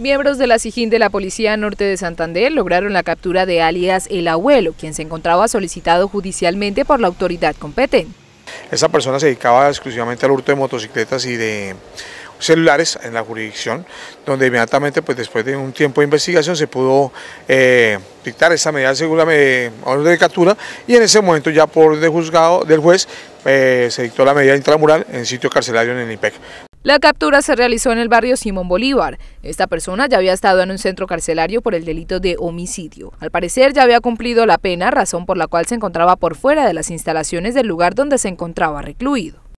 Miembros de la Sigin de la Policía Norte de Santander lograron la captura de alias El Abuelo, quien se encontraba solicitado judicialmente por la autoridad competente. Esa persona se dedicaba exclusivamente al hurto de motocicletas y de celulares en la jurisdicción, donde inmediatamente pues, después de un tiempo de investigación se pudo eh, dictar esa medida según la orden de captura y en ese momento ya por de juzgado del juez eh, se dictó la medida intramural en sitio carcelario en el IPEC. La captura se realizó en el barrio Simón Bolívar. Esta persona ya había estado en un centro carcelario por el delito de homicidio. Al parecer ya había cumplido la pena, razón por la cual se encontraba por fuera de las instalaciones del lugar donde se encontraba recluido.